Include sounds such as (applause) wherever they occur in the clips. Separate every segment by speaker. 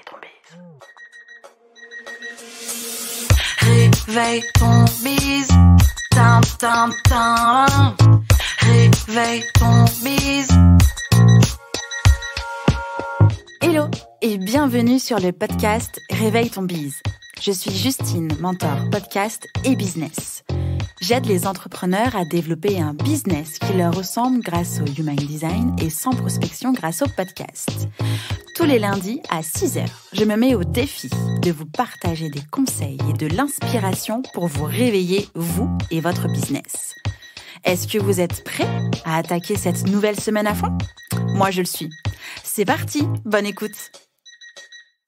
Speaker 1: Réveille ton bise. Réveille ton bise. Réveille ton bise. Hello et bienvenue sur le podcast Réveille ton bise. Je suis Justine, mentor podcast et business. J'aide les entrepreneurs à développer un business qui leur ressemble grâce au Human Design et sans prospection grâce au podcast. Tous les lundis à 6h, je me mets au défi de vous partager des conseils et de l'inspiration pour vous réveiller, vous et votre business. Est-ce que vous êtes prêts à attaquer cette nouvelle semaine à fond Moi, je le suis. C'est parti, bonne écoute.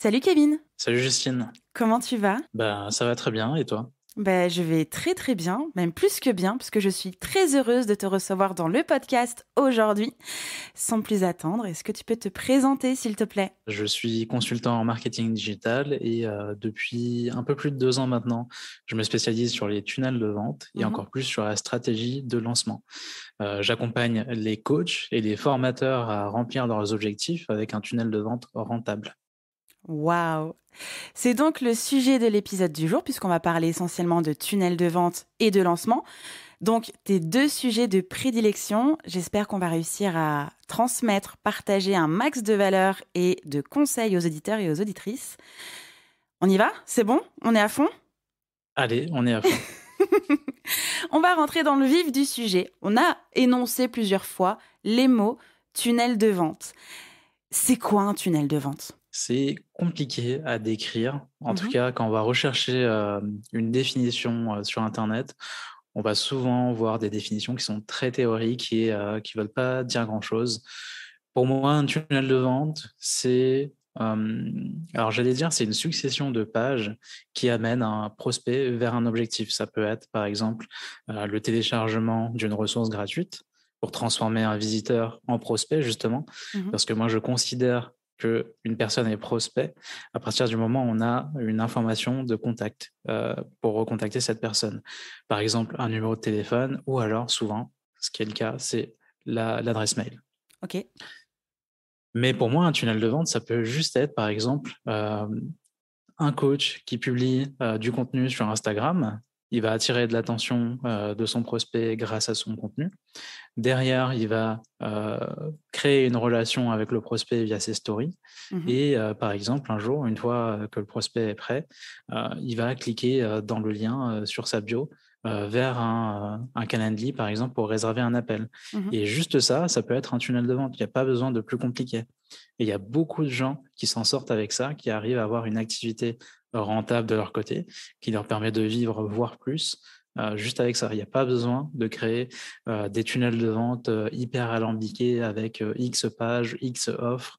Speaker 1: Salut Kevin.
Speaker 2: Salut Justine.
Speaker 1: Comment tu vas
Speaker 2: Ben, ça va très bien et toi
Speaker 1: ben, je vais très très bien, même plus que bien, puisque je suis très heureuse de te recevoir dans le podcast aujourd'hui. Sans plus attendre, est-ce que tu peux te présenter s'il te plaît
Speaker 2: Je suis consultant en marketing digital et euh, depuis un peu plus de deux ans maintenant, je me spécialise sur les tunnels de vente et mhm. encore plus sur la stratégie de lancement. Euh, j'accompagne les coachs et les formateurs à remplir leurs objectifs avec un tunnel de vente rentable.
Speaker 1: Wow C'est donc le sujet de l'épisode du jour, puisqu'on va parler essentiellement de tunnels de vente et de lancement. Donc, tes deux sujets de prédilection, j'espère qu'on va réussir à transmettre, partager un max de valeur et de conseils aux auditeurs et aux auditrices. On y va C'est bon On est à fond
Speaker 2: Allez, on est à fond.
Speaker 1: (laughs) on va rentrer dans le vif du sujet. On a énoncé plusieurs fois les mots tunnel de vente. C'est quoi un tunnel de vente
Speaker 2: c'est compliqué à décrire. En tout mmh cas, quand on va rechercher une définition sur Internet, on va souvent voir des définitions qui sont très théoriques et qui ne veulent pas dire grand-chose. Pour moi, un tunnel de vente, c'est... alors j'allais dire, c'est une succession de pages qui amène un prospect vers un objectif. Ça peut être, par exemple, le téléchargement d'une ressource gratuite pour transformer un visiteur en prospect, justement, mmh parce que moi, je considère une personne est prospect à partir du moment où on a une information de contact euh, pour recontacter cette personne. Par exemple, un numéro de téléphone ou alors, souvent, ce qui est le cas, c'est l'adresse mail. OK. Mais pour moi, un tunnel de vente, ça peut juste être, par exemple, euh, un coach qui publie euh, du contenu sur Instagram il va attirer de l'attention euh, de son prospect grâce à son contenu. Derrière, il va euh, créer une relation avec le prospect via ses stories. Mhm. Et euh, par exemple, un jour, une fois que le prospect est prêt, il va cliquer dans le lien sur sa bio euh, vers un, euh, un Calendly, par exemple, pour réserver un appel. Mmh Et juste ça, ça peut être un tunnel de vente. Il n'y a pas besoin de plus compliqué. Et il y a beaucoup de gens qui s'en sortent avec ça, qui arrivent à avoir une activité rentable de leur côté, qui leur permet de vivre, voire plus, euh, juste avec ça. Il n'y a pas besoin de créer euh, des tunnels de vente euh, hyper alambiqués avec X pages, X offres,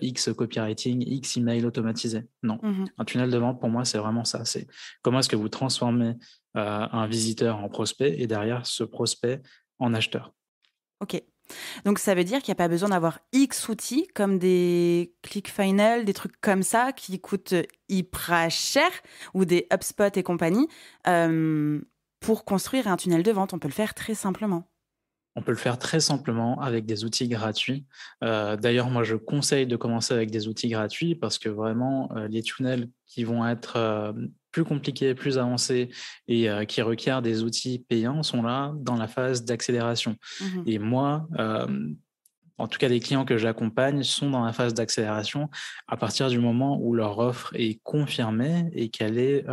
Speaker 2: X copywriting, X email automatisé. Non. Mmh un tunnel de vente, pour moi, c'est vraiment ça. C'est comment est-ce que vous transformez un visiteur en prospect et derrière ce prospect en acheteur.
Speaker 1: OK. Donc ça veut dire qu'il n'y a pas besoin d'avoir X outils comme des click final, des trucs comme ça qui coûtent hyper cher ou des HubSpot et compagnie pour construire un tunnel de vente. On peut le faire très simplement.
Speaker 2: On peut le faire très simplement avec des outils gratuits. Euh, d'ailleurs, moi, je conseille de commencer avec des outils gratuits parce que vraiment, euh, les tunnels qui vont être euh, plus compliqués, plus avancés et qui requièrent des outils payants sont là dans la phase d'accélération. Mmh et moi, en tout cas les clients que j'accompagne sont dans la phase d'accélération à partir du moment où leur offre est confirmée et qu'elle est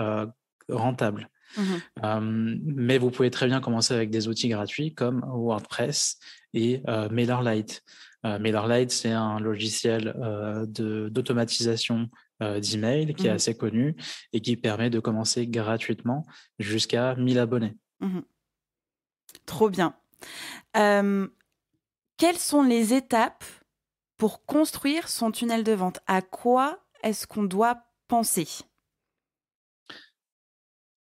Speaker 2: rentable. Mm-hmm. Euh, mais vous pouvez très bien commencer avec des outils gratuits comme WordPress et euh, MailerLite. Euh, MailerLite, c'est un logiciel d'automatisation d'email qui est mm-hmm. assez connu et qui permet de commencer gratuitement jusqu'à 1000 abonnés.
Speaker 1: Mm-hmm. Trop bien. quelles sont les étapes pour construire son tunnel de vente À quoi est-ce qu'on doit penser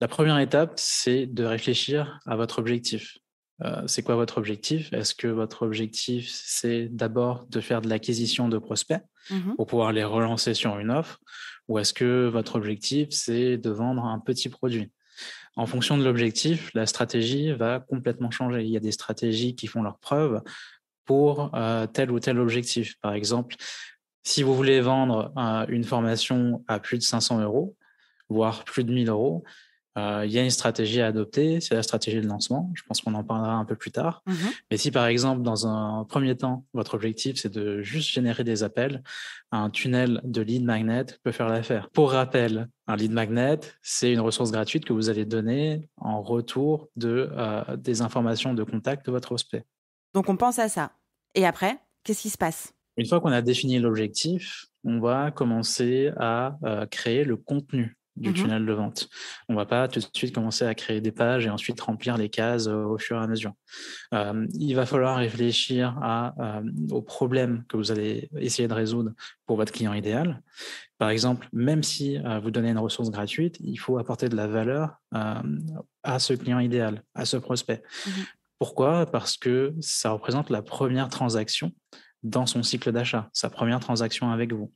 Speaker 2: la première étape, c'est de réfléchir à votre objectif. Euh, c'est quoi votre objectif Est-ce que votre objectif, c'est d'abord de faire de l'acquisition de prospects mhm. pour pouvoir les relancer sur une offre Ou est-ce que votre objectif, c'est de vendre un petit produit en fonction de l'objectif, la stratégie va complètement changer. Il y a des stratégies qui font leur preuve pour euh, tel ou tel objectif. Par exemple, si vous voulez vendre euh, une formation à plus de 500 euros, voire plus de 1000 euros, euh, il y a une stratégie à adopter, c'est la stratégie de lancement. Je pense qu'on en parlera un peu plus tard. Mm-hmm. Mais si par exemple, dans un premier temps, votre objectif, c'est de juste générer des appels, un tunnel de lead magnet peut faire l'affaire. Pour rappel, un lead magnet, c'est une ressource gratuite que vous allez donner en retour de, euh, des informations de contact de votre prospect. Donc on pense à ça. Et après, qu'est-ce qui se passe Une fois qu'on a défini l'objectif, on va commencer à euh, créer le contenu du mmh tunnel de vente. On va pas tout de suite commencer à créer des pages et ensuite remplir les cases euh, au fur et à mesure. Euh, il va falloir réfléchir à, euh, aux problèmes que vous allez essayer de résoudre pour votre client idéal. Par exemple, même si vous donnez une ressource gratuite, il faut apporter de la valeur à ce client idéal, à ce prospect. Mmh Pourquoi Parce que ça représente la première transaction dans son cycle d'achat, sa première transaction avec vous.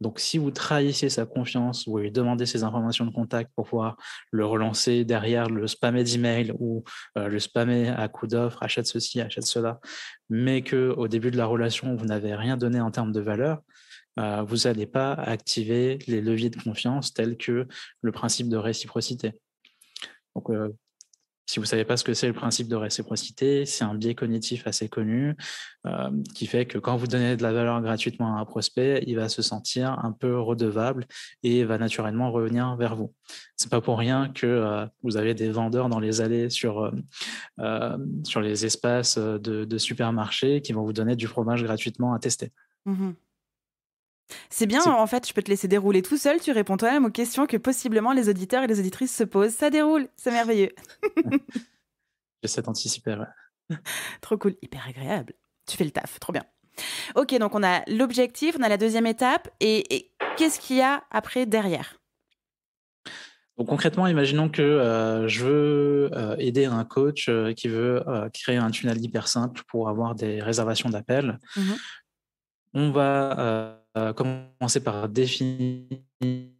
Speaker 2: Donc, si vous trahissez sa confiance, vous lui demandez ses informations de contact pour pouvoir le relancer derrière le spammer d'email ou euh, le spammer à coup d'offre, achète ceci, achète cela, mais que au début de la relation, vous n'avez rien donné en termes de valeur, euh, vous n'allez pas activer les leviers de confiance tels que le principe de réciprocité. Donc, euh, si vous ne savez pas ce que c'est le principe de réciprocité, c'est un biais cognitif assez connu euh, qui fait que quand vous donnez de la valeur gratuitement à un prospect, il va se sentir un peu redevable et va naturellement revenir vers vous. Ce n'est pas pour rien que euh, vous avez des vendeurs dans les allées sur, euh, sur les espaces de, de supermarchés qui vont vous donner du fromage gratuitement à tester.
Speaker 1: Mmh c'est bien, en fait, je peux te laisser dérouler tout seul, tu réponds toi-même aux questions que possiblement les auditeurs et les auditrices se posent. Ça déroule, c'est merveilleux. (laughs)
Speaker 2: J'essaie d'anticiper, (laughs)
Speaker 1: Trop cool, hyper agréable.
Speaker 2: Tu fais le taf, trop bien.
Speaker 1: Ok, donc on a l'objectif, on a la deuxième étape, et, qu'est-ce qu'il y a après derrière
Speaker 2: donc concrètement, imaginons que euh, je veux euh, aider un coach euh, qui veut créer un tunnel hyper simple pour avoir des réservations d'appels. Mm-hmm. On va euh, commencer par définir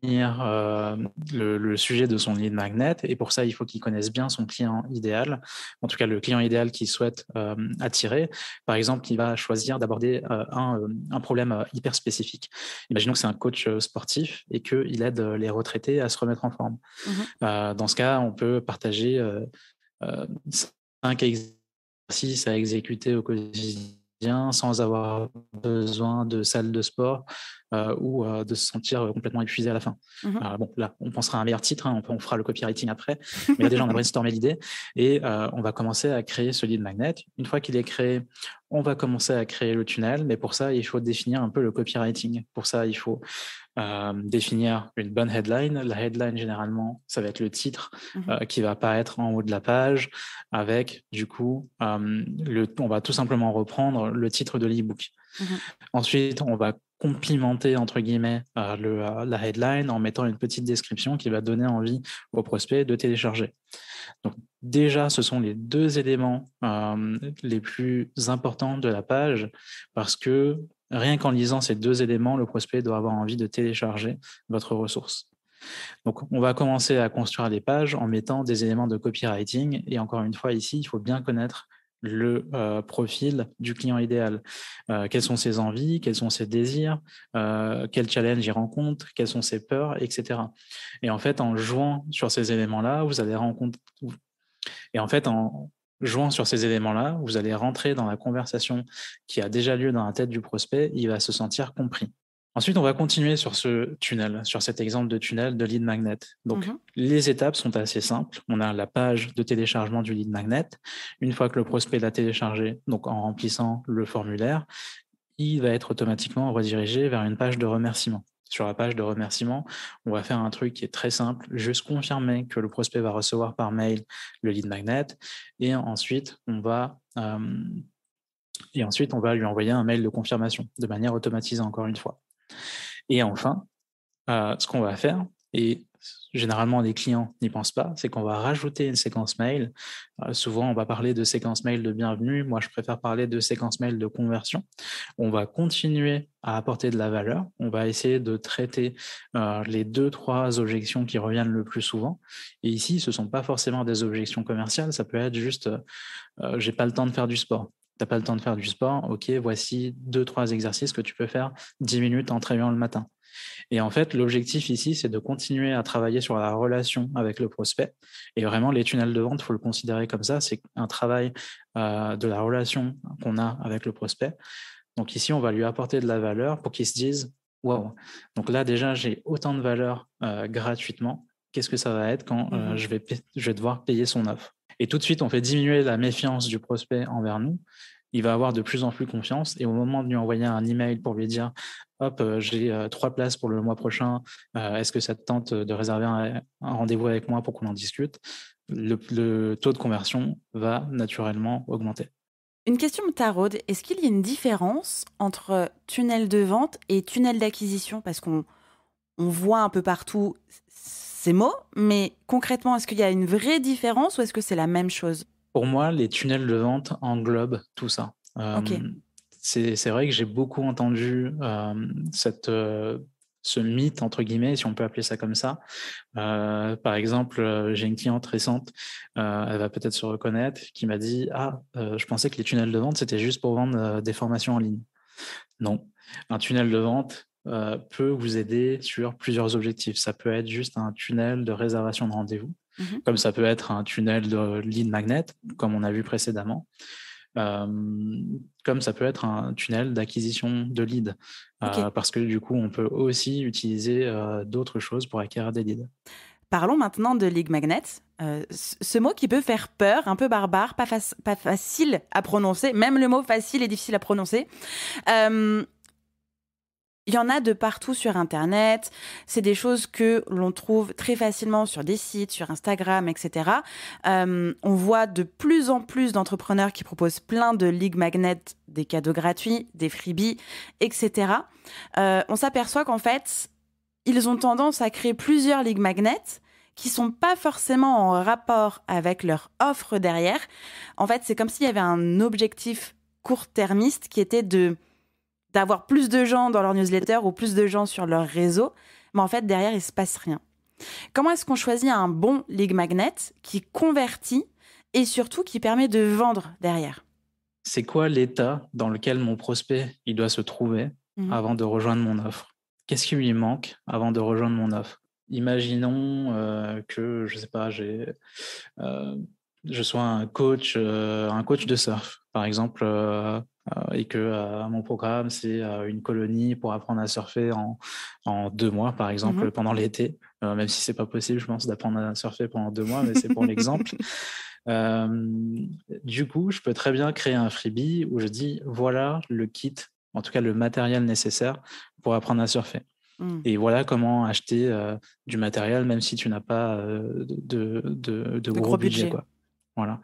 Speaker 2: euh, le, sujet de son de magnet. Et pour ça, il faut qu'il connaisse bien son client idéal, en tout cas le client idéal qu'il souhaite euh, attirer. Par exemple, il va choisir d'aborder un, problème hyper spécifique. Imaginons que c'est un coach sportif et qu'il aide les retraités à se remettre en forme. Mhm. dans ce cas, on peut partager cinq exercices à exécuter au quotidien sans avoir besoin de salle de sport euh, ou euh, de se sentir complètement épuisé à la fin. Mhm. Euh, bon, là, on pensera à un meilleur titre, hein, on, fera le copywriting après, (laughs) mais là, déjà, on a brainstormé l'idée et on va commencer à créer ce lead magnet. Une fois qu'il est créé, on va commencer à créer le tunnel, mais pour ça, il faut définir un peu le copywriting. Pour ça, il faut euh, définir une bonne headline. La headline, généralement, ça va être le titre mhm. euh, qui va apparaître en haut de la page, avec, du coup, euh, on va tout simplement reprendre le titre de l'e-book. Mhm. Ensuite, on va complimenter entre guillemets euh, le, euh, la headline en mettant une petite description qui va donner envie au prospect de télécharger. Donc déjà, ce sont les deux éléments euh, les plus importants de la page parce que rien qu'en lisant ces deux éléments, le prospect doit avoir envie de télécharger votre ressource. Donc, on va commencer à construire les pages en mettant des éléments de copywriting. Et encore une fois, ici, il faut bien connaître le euh, profil du client idéal. Euh, quelles sont ses envies, quels sont ses désirs, euh, quels challenges il rencontre, quelles sont ses peurs, etc. Et en fait, en jouant sur ces éléments-là, vous allez rencontrer. Et en fait, en jouant sur ces éléments-là, vous allez rentrer dans la conversation qui a déjà lieu dans la tête du prospect. Il va se sentir compris. Ensuite, on va continuer sur ce tunnel, sur cet exemple de tunnel de lead magnet. Donc, mhm. les étapes sont assez simples. On a la page de téléchargement du lead magnet. Une fois que le prospect l'a téléchargé, donc en remplissant le formulaire, il va être automatiquement redirigé vers une page de remerciement. Sur la page de remerciement, on va faire un truc qui est très simple, juste confirmer que le prospect va recevoir par mail le lead magnet et ensuite on va euh, et ensuite on va lui envoyer un mail de confirmation de manière automatisée encore une fois. Et enfin, euh, ce qu'on va faire, et généralement les clients n'y pensent pas, c'est qu'on va rajouter une séquence mail. Euh, souvent, on va parler de séquence mail de bienvenue. Moi, je préfère parler de séquence mail de conversion. On va continuer à apporter de la valeur. On va essayer de traiter euh, les deux, trois objections qui reviennent le plus souvent. Et ici, ce ne sont pas forcément des objections commerciales. Ça peut être juste, j'ai pas le temps de faire du sport n'as pas le temps de faire du sport, ok, voici deux, trois exercices que tu peux faire dix minutes en travaillant le matin. Et en fait, l'objectif ici, c'est de continuer à travailler sur la relation avec le prospect. Et vraiment, les tunnels de vente, il faut le considérer comme ça. C'est un travail euh, de la relation qu'on a avec le prospect. Donc ici, on va lui apporter de la valeur pour qu'il se dise, wow, donc là déjà, j'ai autant de valeur euh, gratuitement. Qu'est-ce que ça va être quand euh, mmh je vais devoir payer son offre et tout de suite, on fait diminuer la méfiance du prospect envers nous. Il va avoir de plus en plus confiance. Et au moment de lui envoyer un email pour lui dire Hop, euh, j'ai euh, trois places pour le mois prochain. Euh, est-ce que ça te tente de réserver un, rendez-vous avec moi pour qu'on en discute le, taux de conversion va naturellement augmenter.
Speaker 1: Une question de Est-ce qu'il y a une différence entre tunnel de vente et tunnel d'acquisition Parce qu'on on voit un peu partout ces mots, mais concrètement, est-ce qu'il y a une vraie différence ou est-ce que c'est la même chose
Speaker 2: Pour moi, les tunnels de vente englobent tout ça. Euh, c'est vrai que j'ai beaucoup entendu euh, cette, euh, ce mythe, entre guillemets, si on peut appeler ça comme ça. par exemple, j'ai une cliente récente, elle va peut-être se reconnaître, qui m'a dit Ah, je pensais que les tunnels de vente, c'était juste pour vendre des formations en ligne. Non. Un tunnel de vente, euh, peut vous aider sur plusieurs objectifs. Ça peut être juste un tunnel de réservation de rendez-vous, mhm. comme ça peut être un tunnel de lead magnet, comme on a vu précédemment, euh, comme ça peut être un tunnel d'acquisition de lead, euh, parce que du coup, on peut aussi utiliser d'autres choses pour acquérir des leads.
Speaker 1: Parlons maintenant de lead Magnet. ce mot qui peut faire peur, un peu barbare, pas, pas, facile à prononcer, même le mot facile est difficile à prononcer. Euh, il y en a de partout sur Internet. C'est des choses que l'on trouve très facilement sur des sites, sur Instagram, etc. Euh, on voit de plus en plus d'entrepreneurs qui proposent plein de ligues magnets, des cadeaux gratuits, des freebies, etc. Euh, on s'aperçoit qu'en fait, ils ont tendance à créer plusieurs ligues magnets qui sont pas forcément en rapport avec leur offre derrière. En fait, c'est comme s'il y avait un objectif court-termiste qui était de d'avoir plus de gens dans leur newsletter ou plus de gens sur leur réseau, mais en fait derrière il se passe rien. Comment est-ce qu'on choisit un bon lead magnet qui convertit et surtout qui permet de vendre derrière
Speaker 2: C'est quoi l'état dans lequel mon prospect il doit se trouver mhm. avant de rejoindre mon offre Qu'est-ce qui lui manque avant de rejoindre mon offre Imaginons euh, que je sais pas, euh, je sois un coach, euh, un coach de surf, par exemple, euh, et que euh, mon programme, c'est euh, une colonie pour apprendre à surfer en, deux mois, par mmh exemple, pendant l'été. même si c'est pas possible, je pense, d'apprendre à surfer pendant deux mois, mais c'est pour l'exemple. (laughs) du coup, je peux très bien créer un freebie où je dis voilà le kit en tout cas le matériel nécessaire pour apprendre à surfer. Mmh. Et voilà comment acheter du matériel, même si tu n'as pas de, gros, budget. budget. quoi. Voilà.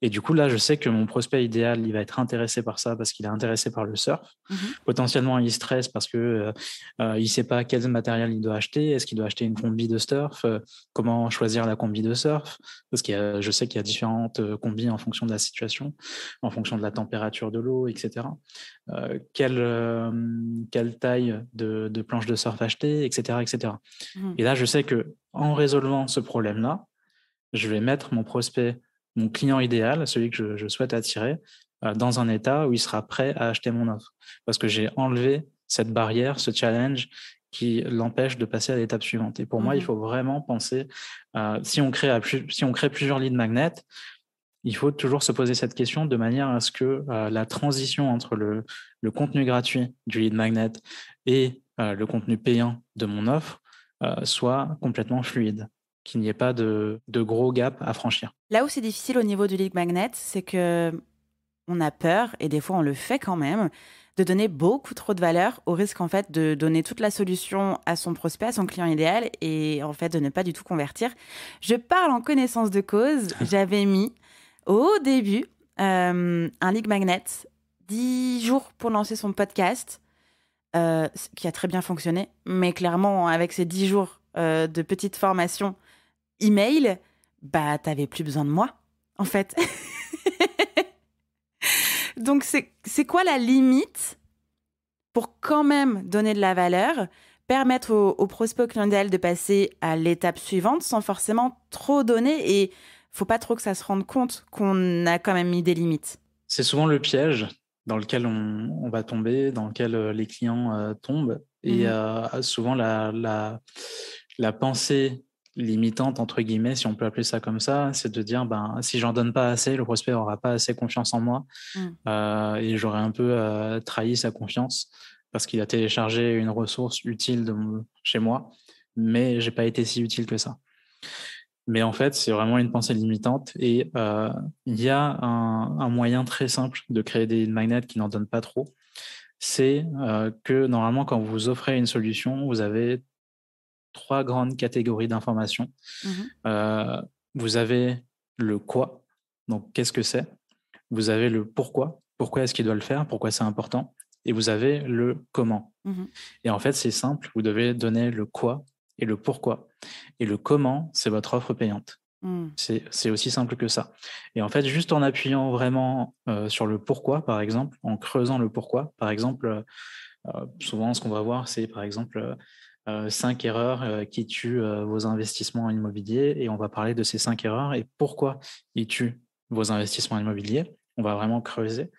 Speaker 2: Et du coup, là, je sais que mon prospect idéal, il va être intéressé par ça parce qu'il est intéressé par le surf. Mhm. Potentiellement, il stresse parce que euh, euh, il ne sait pas quel matériel il doit acheter. Est-ce qu'il doit acheter une combi de surf euh, Comment choisir la combi de surf Parce que je sais qu'il y a différentes combis en fonction de la situation, en fonction de la température de l'eau, etc. quelle, quelle taille de, planche de surf acheter, etc., etc. Mhm. Et là, je sais que en résolvant ce problème-là, je vais mettre mon prospect mon client idéal, celui que je, souhaite attirer, euh, dans un état où il sera prêt à acheter mon offre. Parce que j'ai enlevé cette barrière, ce challenge qui l'empêche de passer à l'étape suivante. Et pour moi, il mhm. faut vraiment penser, euh, si, on crée plusieurs leads magnets, il faut toujours se poser cette question de manière à ce que euh, la transition entre le, contenu gratuit du lead magnet et le contenu payant de mon offre soit complètement fluide qu'il n'y ait pas de, gros gaps à franchir.
Speaker 1: Là où c'est difficile au niveau du lead magnet, c'est que on a peur, et des fois on le fait quand même, de donner beaucoup trop de valeur au risque en fait de donner toute la solution à son prospect, à son client idéal, et en fait de ne pas du tout convertir. Je parle en connaissance de cause. (laughs) J'avais mis au début euh, un lead magnet, 10 jours pour lancer son podcast, euh, qui a très bien fonctionné, mais clairement avec ces 10 jours euh, de petite formation, email, bah t'avais plus besoin de moi, en fait. (laughs) Donc c'est quoi la limite pour quand même donner de la valeur, permettre aux au prospects clientèle de passer à l'étape suivante sans forcément trop donner et faut pas trop que ça se rende compte qu'on a quand même mis des limites.
Speaker 2: C'est souvent le piège dans lequel on, va tomber, dans lequel euh, les clients euh, tombent. Et mmh euh, souvent, la, la, la pensée limitante, entre guillemets, si on peut appeler ça comme ça, c'est de dire, ben, si j'en donne pas assez, le prospect aura pas assez confiance en moi mm. euh, et j'aurai un peu euh, trahi sa confiance parce qu'il a téléchargé une ressource utile de chez moi, mais j'ai pas été si utile que ça. Mais en fait, c'est vraiment une pensée limitante et euh, il y a un, un, moyen très simple de créer des magnets qui n'en donnent pas trop. C'est que normalement, quand vous offrez une solution, vous avez trois grandes catégories d'informations. Mhm. Euh, vous avez le quoi, donc qu'est-ce que c'est Vous avez le pourquoi, pourquoi est-ce qu'il doit le faire, pourquoi c'est important Et vous avez le comment. Mhm. Et en fait, c'est simple, vous devez donner le quoi et le pourquoi. Et le comment, c'est votre offre payante. Mhm. C'est aussi simple que ça. Et en fait, juste en appuyant vraiment euh, sur le pourquoi, par exemple, en creusant le pourquoi, par exemple, euh, souvent ce qu'on va voir, c'est par exemple euh, cinq erreurs euh, qui tuent euh, vos investissements immobiliers. Et on va parler de ces cinq erreurs et pourquoi ils tuent vos investissements immobiliers. On va vraiment creuser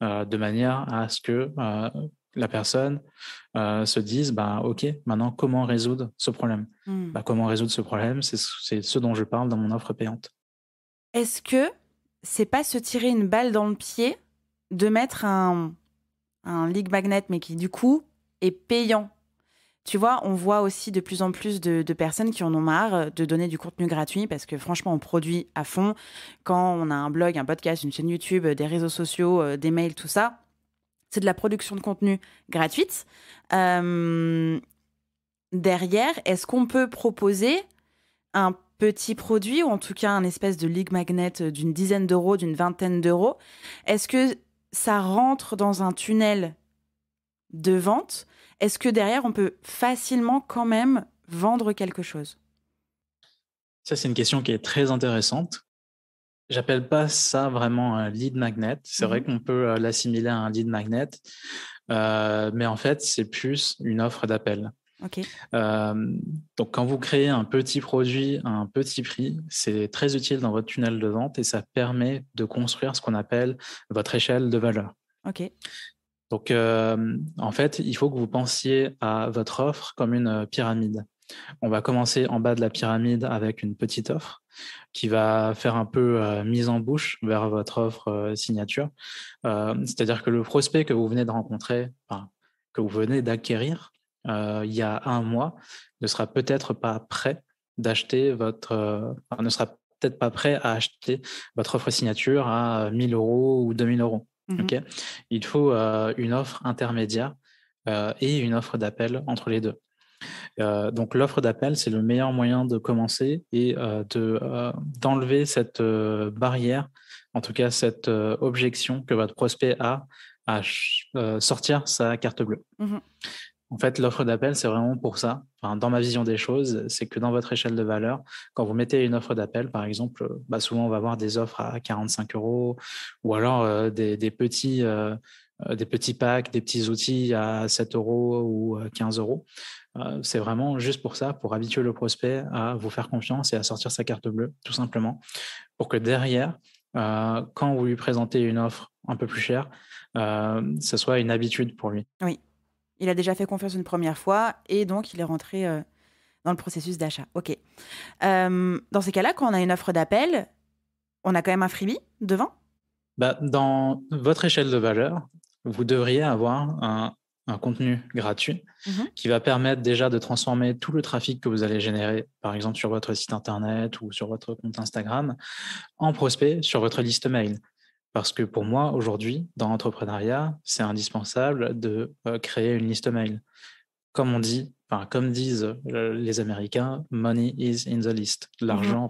Speaker 2: de manière à ce que la personne se dise bah, OK, maintenant, comment résoudre ce problème hmm. bah, Comment résoudre ce problème C'est ce dont je parle dans mon offre payante.
Speaker 1: Est-ce que c'est pas se tirer une balle dans le pied de mettre un, un lead magnet, mais qui du coup est payant tu vois, on voit aussi de plus en plus de, personnes qui en ont marre euh, de donner du contenu gratuit parce que franchement, on produit à fond. Quand on a un blog, un podcast, une chaîne YouTube, euh, des réseaux sociaux, euh, des mails, tout ça, c'est de la production de contenu gratuite. derrière, est-ce qu'on peut proposer un petit produit ou en tout cas un espèce de ligue magnet d'une dizaine d'euros, d'une vingtaine d'euros Est-ce que ça rentre dans un tunnel de vente est-ce que derrière, on peut facilement quand même vendre quelque chose
Speaker 2: Ça, c'est une question qui est très intéressante. J'appelle pas ça vraiment un lead magnet. C'est vrai mhm. qu'on peut euh, l'assimiler à un lead magnet, euh, mais en fait, c'est plus une offre d'appel. Euh, donc, quand vous créez un petit produit à un petit prix, c'est très utile dans votre tunnel de vente et ça permet de construire ce qu'on appelle votre échelle de valeur. Ok. Donc, euh, en fait, il faut que vous pensiez à votre offre comme une euh, pyramide. On va commencer en bas de la pyramide avec une petite offre qui va faire un peu euh, mise en bouche vers votre offre signature. C'est-à-dire que le prospect que vous venez de rencontrer, que vous venez d'acquérir il y a un mois, ne sera peut-être pas prêt d'acheter votre, ne sera peut-être pas prêt à acheter votre offre signature à 1000 euros ou 2000 euros. Mmh. il faut euh, une offre intermédiaire euh, et une offre d'appel entre les deux. Euh, donc l'offre d'appel, c'est le meilleur moyen de commencer et de, d'enlever cette barrière, en tout cas cette objection que votre prospect a à sortir sa carte bleue. Mmh en fait, l'offre d'appel, c'est vraiment pour ça. dans ma vision des choses, c'est que dans votre échelle de valeur, quand vous mettez une offre d'appel, par exemple, euh, bah, souvent on va avoir des offres à 45 euros ou alors euh, des, petits, euh, des petits packs, des petits outils à 7 euros ou 15 euros. c'est vraiment juste pour ça, pour habituer le prospect à vous faire confiance et à sortir sa carte bleue, tout simplement, pour que derrière, quand vous lui présentez une offre un peu plus chère, ce soit une habitude pour lui.
Speaker 1: Oui. Il a déjà fait confiance une première fois et donc il est rentré euh, dans le processus d'achat. OK. Euh, dans ces cas-là, quand on a une offre d'appel, on a quand même un freebie devant
Speaker 2: bah, Dans votre échelle de valeur, vous devriez avoir un, contenu gratuit mhm. qui va permettre déjà de transformer tout le trafic que vous allez générer, par exemple sur votre site internet ou sur votre compte Instagram, en prospect sur votre liste mail. Parce que pour moi, aujourd'hui, dans l'entrepreneuriat, c'est indispensable de euh, créer une liste mail. Comme on dit, comme disent euh, les Américains, money is in the list. Mmh l'argent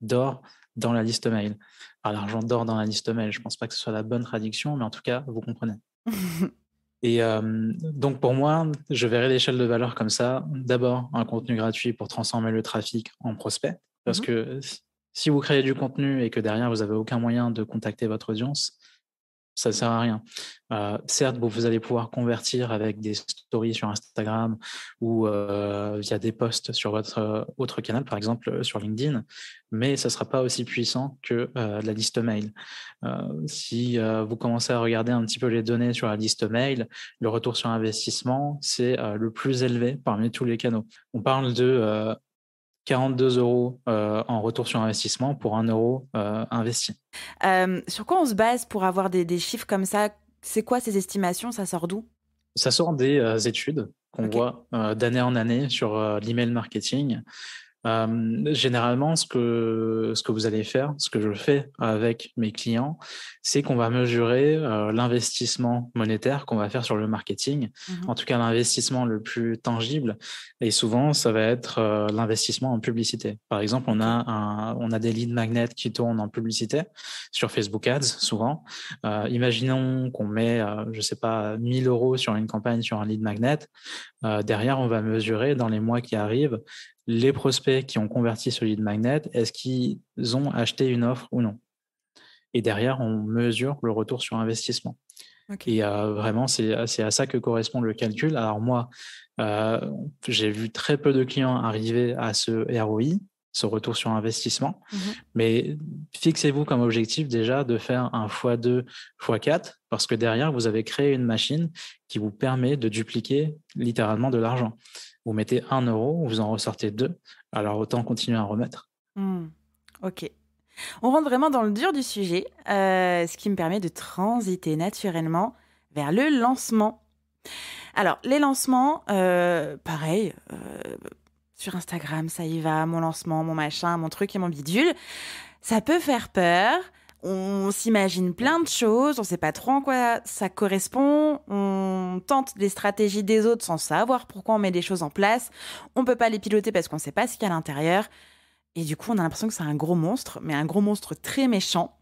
Speaker 2: dort dans la liste mail. l'argent dort dans la liste mail. Je ne pense pas que ce soit la bonne traduction, mais en tout cas, vous comprenez. (laughs) Et euh, donc pour moi, je verrai l'échelle de valeur comme ça. D'abord, un contenu gratuit pour transformer le trafic en prospect. Parce mmh que si vous créez du contenu et que derrière, vous n'avez aucun moyen de contacter votre audience, ça ne sert à rien. Euh, certes, vous allez pouvoir convertir avec des stories sur Instagram ou euh, via des posts sur votre euh, autre canal, par exemple sur LinkedIn, mais ça ne sera pas aussi puissant que la liste mail. si vous commencez à regarder un petit peu les données sur la liste mail, le retour sur investissement, c'est le plus élevé parmi tous les canaux. On parle de 42 euros euh, en retour sur investissement pour 1 euro euh, investi. Euh, sur quoi on se base pour avoir des, chiffres comme ça C'est quoi ces
Speaker 1: estimations Ça sort d'où
Speaker 2: Ça sort des études qu'on voit d'année en année sur l'email marketing. Euh, généralement, ce que, ce que vous allez faire, ce que je fais avec mes clients, c'est qu'on va mesurer euh, l'investissement monétaire qu'on va faire sur le marketing, mmh en tout cas l'investissement le plus tangible. Et souvent, ça va être euh, l'investissement en publicité. Par exemple, on a, on a des leads magnets qui tournent en publicité sur Facebook Ads, souvent. imaginons qu'on met, je sais pas, 1000 euros sur une campagne sur un lead magnet. derrière, on va mesurer dans les mois qui arrivent les prospects qui ont converti sur lead magnet, est-ce qu'ils ont acheté une offre ou non Et derrière, on mesure le retour sur investissement. Et euh, vraiment, euh, c'est à ça que correspond le calcul. Alors moi, euh, j'ai vu très peu de clients arriver à ce ROI, ce retour sur investissement. Mm-hmm. Mais fixez-vous comme objectif déjà de faire un x2, x4, parce que derrière, vous avez créé une machine qui vous permet de dupliquer littéralement de l'argent. Vous mettez un euro, vous en ressortez deux. Alors autant continuer à remettre.
Speaker 1: Hmm, ok. On rentre vraiment dans le dur du sujet, euh, ce qui me permet de transiter naturellement vers le lancement. Alors, les lancements, euh, pareil, euh, sur Instagram, ça y va, mon lancement, mon machin, mon truc et mon bidule. Ça peut faire peur, on s'imagine plein de choses, on ne sait pas trop en quoi ça correspond, on tente des stratégies des autres sans savoir pourquoi on met des choses en place, on peut pas les piloter parce qu'on ne sait pas ce qu'il y a à l'intérieur, et du coup on a l'impression que c'est un gros monstre, mais un gros monstre très méchant.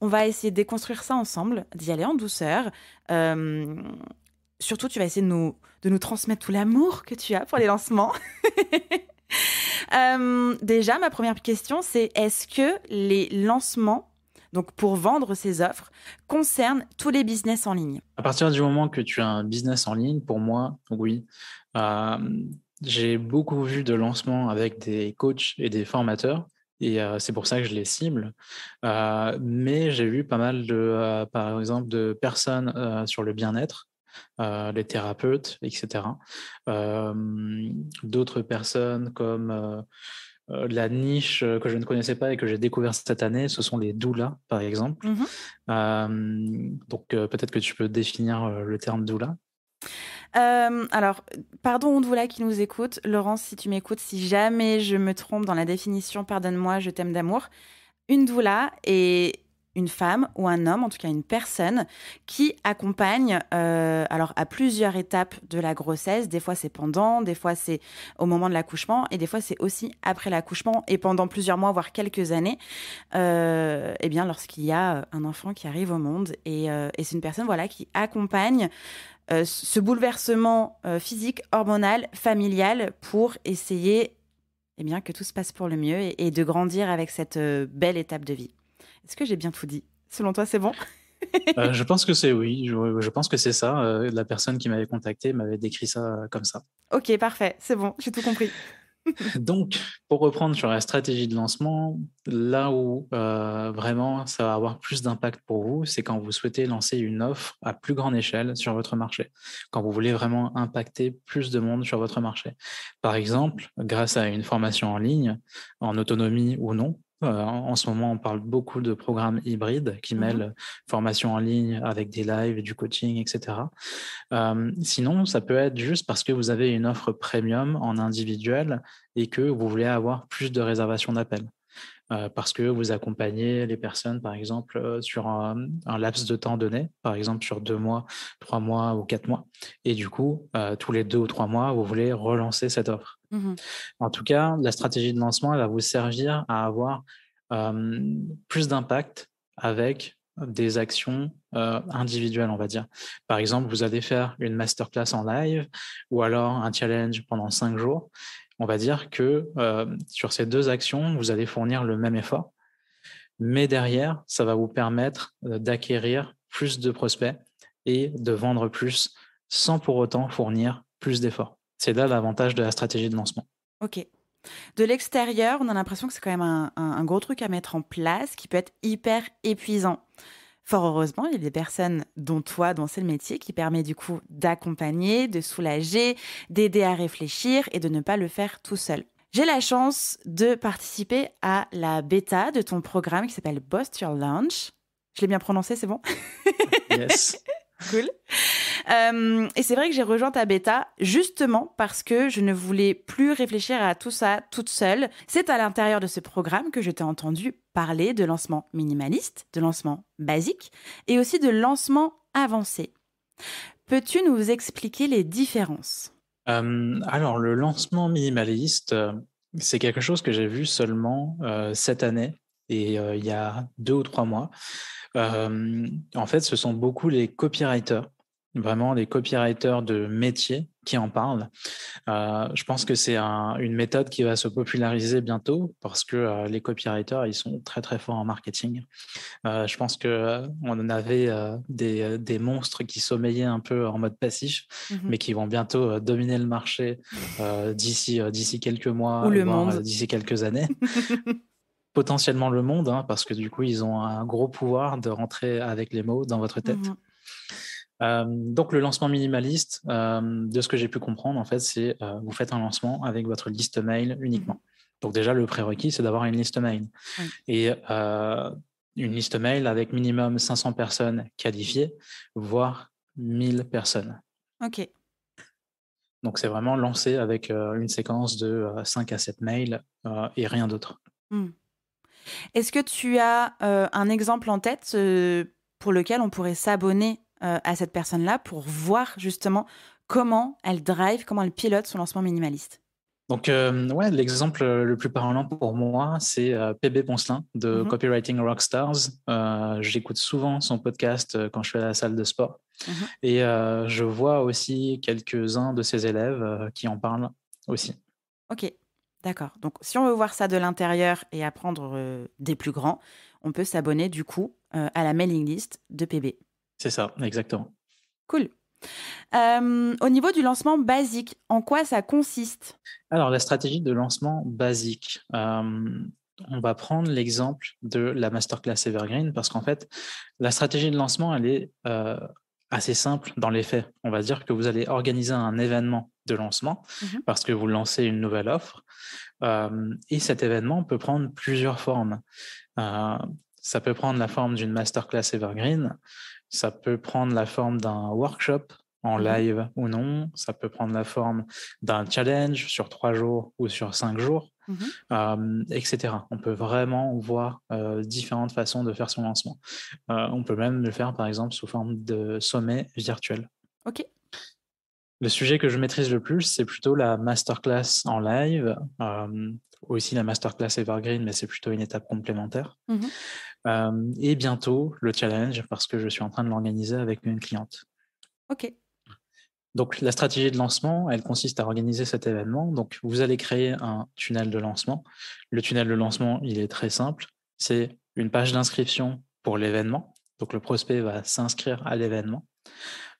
Speaker 1: On va essayer de déconstruire ça ensemble, d'y aller en douceur. Euh, surtout, tu vas essayer de nous, de nous transmettre tout l'amour que tu as pour les lancements. (laughs) Euh, déjà, ma première question, c'est est-ce que les lancements donc pour vendre ses offres, concerne tous les business en ligne.
Speaker 2: À partir du moment que tu as un business en ligne, pour moi, oui. Euh, j'ai beaucoup vu de lancements avec des coachs et des formateurs et euh, c'est pour ça que je les cible. Euh, mais j'ai vu pas mal de, par exemple, de personnes sur le bien-être, les thérapeutes, etc. D'autres personnes comme euh, la niche euh, que je ne connaissais pas et que j'ai découvert cette année, ce sont les doulas, par exemple. Mhm. Euh, donc peut-être que tu peux définir le terme doula.
Speaker 1: alors, pardon, Ondoula qui nous écoute. Laurence, si tu m'écoutes, si jamais je me trompe dans la définition, pardonne-moi, je t'aime d'amour. Une doula est une femme ou un homme, en tout cas une personne, qui accompagne, euh, alors à plusieurs étapes de la grossesse. Des fois c'est pendant, des fois c'est au moment de l'accouchement, et des fois c'est aussi après l'accouchement et pendant plusieurs mois, voire quelques années. Euh, eh bien, lorsqu'il y a euh, un enfant qui arrive au monde, et, c'est une personne voilà qui accompagne ce bouleversement physique, hormonal, familial, pour essayer eh bien, que tout se passe pour le mieux et de grandir avec cette belle étape de vie. Est-ce que j'ai bien tout dit Selon toi, c'est bon
Speaker 2: euh, je pense que c'est oui, je, pense que c'est ça. Euh, la personne qui m'avait contacté m'avait décrit ça euh, comme ça.
Speaker 1: Ok, parfait, c'est bon, j'ai tout compris. (laughs) (laughs)
Speaker 2: Donc, pour reprendre sur la stratégie de lancement, là où vraiment ça va avoir plus d'impact pour vous, c'est quand vous souhaitez lancer une offre à plus grande échelle sur votre marché, quand vous voulez vraiment impacter plus de monde sur votre marché. Par exemple, grâce à une formation en ligne, en autonomie ou non, euh, en ce moment, on parle beaucoup de programmes hybrides qui mmh mêlent formation en ligne avec des lives, et du coaching, etc. Euh, sinon, ça peut être juste parce que vous avez une offre premium en individuel et que vous voulez avoir plus de réservations d'appels. Euh, parce que vous accompagnez les personnes, par exemple, sur un, laps de temps donné, par exemple sur deux mois, trois mois ou quatre mois. Et du coup, tous les deux ou trois mois, vous voulez relancer cette offre. Mmh en tout cas, la stratégie de lancement elle va vous servir à avoir plus d'impact avec des actions euh, individuelles, on va dire. Par exemple, vous allez faire une masterclass en live ou alors un challenge pendant cinq jours. On va dire que euh, sur ces deux actions, vous allez fournir le même effort. Mais derrière, ça va vous permettre euh, d'acquérir plus de prospects et de vendre plus sans pour autant fournir plus d'efforts. C'est là l'avantage de la stratégie de lancement.
Speaker 1: OK. De l'extérieur, on a l'impression que c'est quand même un, gros truc à mettre en place qui peut être hyper épuisant. Fort heureusement, il y a des personnes dont toi, dont c'est le métier, qui permet du coup d'accompagner, de soulager, d'aider à réfléchir et de ne pas le faire tout seul. J'ai la chance de participer à la bêta de ton programme qui s'appelle Boost Your Launch. Je l'ai bien prononcé, c'est bon
Speaker 2: Yes. (laughs) cool.
Speaker 1: Euh, et c'est vrai que j'ai rejoint ta bêta justement parce que je ne voulais plus réfléchir à tout ça toute seule. C'est à l'intérieur de ce programme que je t'ai entendu parler de lancement minimaliste, de lancement basique et aussi de lancement avancé. Peux-tu nous expliquer les différences
Speaker 2: euh, Alors, le lancement minimaliste, euh, c'est quelque chose que j'ai vu seulement cette année et il y a deux ou trois mois. en fait, ce sont beaucoup les copywriters vraiment les copywriters de métier qui en parlent. Euh, je pense que c'est une méthode qui va se populariser bientôt parce que euh, les copywriters, ils sont très très forts en marketing. Euh, je pense que on en avait des, monstres qui sommeillaient un peu en mode passif, mhm. mais qui vont bientôt dominer le marché d'ici d'ici quelques mois, d'ici quelques années. (laughs) potentiellement le monde, hein, parce que du coup, ils ont un gros pouvoir de rentrer avec les mots dans votre tête. Mhm. Euh, donc le lancement minimaliste, euh, de ce que j'ai pu comprendre, en fait, c'est euh, vous faites un lancement avec votre liste mail uniquement. Mmh. Donc déjà, le prérequis, c'est d'avoir une liste mail. Et euh, une liste mail avec minimum 500 personnes qualifiées, voire 1000 personnes. OK. Donc c'est vraiment lancé avec une séquence de 5 à 7 mails et rien d'autre. Mmh.
Speaker 1: Est-ce que tu as un exemple en tête pour lequel on pourrait s'abonner euh, à cette personne-là pour voir justement comment elle drive, comment elle pilote son lancement minimaliste.
Speaker 2: Donc, euh, ouais, l'exemple euh, le plus parlant pour moi, c'est PB Poncelin de mhm. Copywriting Rockstars. J'écoute souvent son podcast quand je suis à la salle de sport. Mhm. Et je vois aussi quelques-uns de ses élèves qui en parlent aussi.
Speaker 1: Ok, d'accord. Donc, si on veut voir ça de l'intérieur et apprendre des plus grands, on peut s'abonner du coup à la mailing list de PB.
Speaker 2: C'est ça, exactement.
Speaker 1: Cool. Euh, au niveau du lancement basique, en quoi ça consiste
Speaker 2: Alors, la stratégie de lancement basique, euh, on va prendre l'exemple de la masterclass Evergreen parce qu'en fait, la stratégie de lancement, elle est euh, assez simple dans les faits. On va dire que vous allez organiser un événement de lancement mhm. parce que vous lancez une nouvelle offre et cet événement peut prendre plusieurs formes. ça peut prendre la forme d'une masterclass Evergreen, ça peut prendre la forme d'un workshop en mmh live ou non. Ça peut prendre la forme d'un challenge sur trois jours ou sur cinq jours, mmh euh, etc. On peut vraiment voir euh, différentes façons de faire son lancement. Euh, on peut même le faire, par exemple, sous forme de sommet virtuel. OK. Le sujet que je maîtrise le plus, c'est plutôt la masterclass en live, aussi la masterclass Evergreen, mais c'est plutôt une étape complémentaire. Mmh euh, et bientôt, le challenge, parce que je suis en train de l'organiser avec une cliente. OK. Donc, la stratégie de lancement, elle consiste à organiser cet événement. Donc, vous allez créer un tunnel de lancement. Le tunnel de lancement, il est très simple. C'est une page d'inscription pour l'événement. Donc, le prospect va s'inscrire à l'événement.